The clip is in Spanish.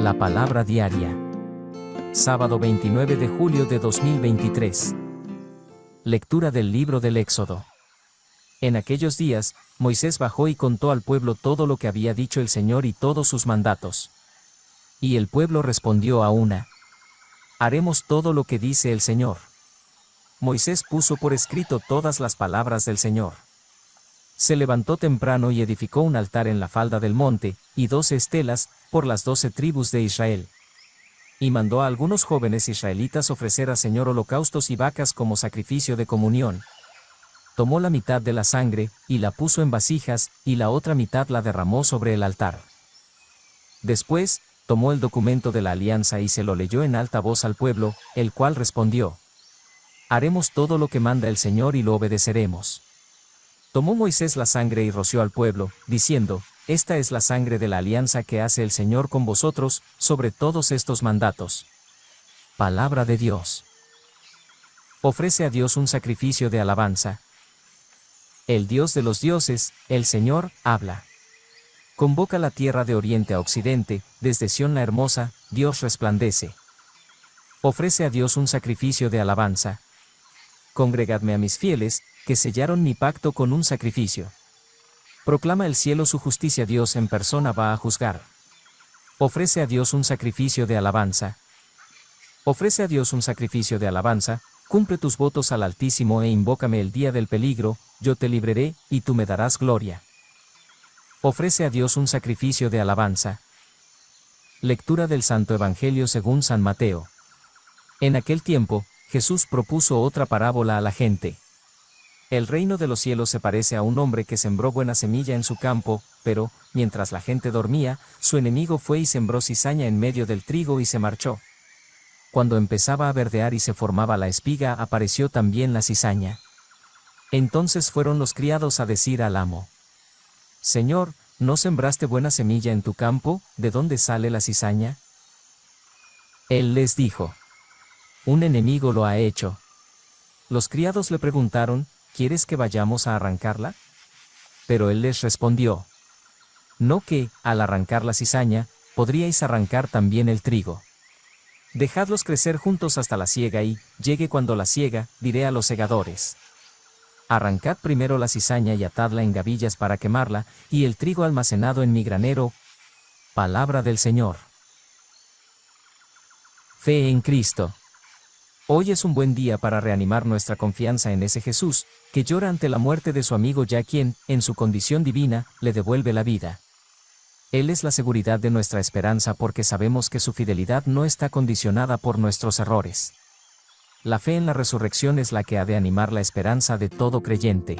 La Palabra Diaria. Sábado 29 de julio de 2023. Lectura del libro del Éxodo. En aquellos días, Moisés bajó y contó al pueblo todo lo que había dicho el Señor y todos sus mandatos. Y el pueblo respondió a una. Haremos todo lo que dice el Señor. Moisés puso por escrito todas las palabras del Señor se levantó temprano y edificó un altar en la falda del monte, y doce estelas, por las doce tribus de Israel. Y mandó a algunos jóvenes israelitas ofrecer al Señor holocaustos y vacas como sacrificio de comunión. Tomó la mitad de la sangre, y la puso en vasijas, y la otra mitad la derramó sobre el altar. Después, tomó el documento de la alianza y se lo leyó en alta voz al pueblo, el cual respondió, Haremos todo lo que manda el Señor y lo obedeceremos. Tomó Moisés la sangre y roció al pueblo, diciendo, Esta es la sangre de la alianza que hace el Señor con vosotros, sobre todos estos mandatos. Palabra de Dios. Ofrece a Dios un sacrificio de alabanza. El Dios de los dioses, el Señor, habla. Convoca la tierra de oriente a occidente, desde Sión la hermosa, Dios resplandece. Ofrece a Dios un sacrificio de alabanza. Congregadme a mis fieles, que sellaron mi pacto con un sacrificio. Proclama el cielo su justicia, Dios en persona va a juzgar. Ofrece a Dios un sacrificio de alabanza. Ofrece a Dios un sacrificio de alabanza, cumple tus votos al Altísimo e invócame el día del peligro, yo te libraré, y tú me darás gloria. Ofrece a Dios un sacrificio de alabanza. Lectura del Santo Evangelio según San Mateo. En aquel tiempo, Jesús propuso otra parábola a la gente. El reino de los cielos se parece a un hombre que sembró buena semilla en su campo, pero, mientras la gente dormía, su enemigo fue y sembró cizaña en medio del trigo y se marchó. Cuando empezaba a verdear y se formaba la espiga, apareció también la cizaña. Entonces fueron los criados a decir al amo, Señor, ¿no sembraste buena semilla en tu campo? ¿De dónde sale la cizaña? Él les dijo, Un enemigo lo ha hecho. Los criados le preguntaron, ¿quieres que vayamos a arrancarla? Pero él les respondió, no que, al arrancar la cizaña, podríais arrancar también el trigo. Dejadlos crecer juntos hasta la siega y, llegue cuando la siega, diré a los segadores. Arrancad primero la cizaña y atadla en gavillas para quemarla, y el trigo almacenado en mi granero. Palabra del Señor. Fe en Cristo. Hoy es un buen día para reanimar nuestra confianza en ese Jesús, que llora ante la muerte de su amigo ya quien, en su condición divina, le devuelve la vida. Él es la seguridad de nuestra esperanza porque sabemos que su fidelidad no está condicionada por nuestros errores. La fe en la resurrección es la que ha de animar la esperanza de todo creyente.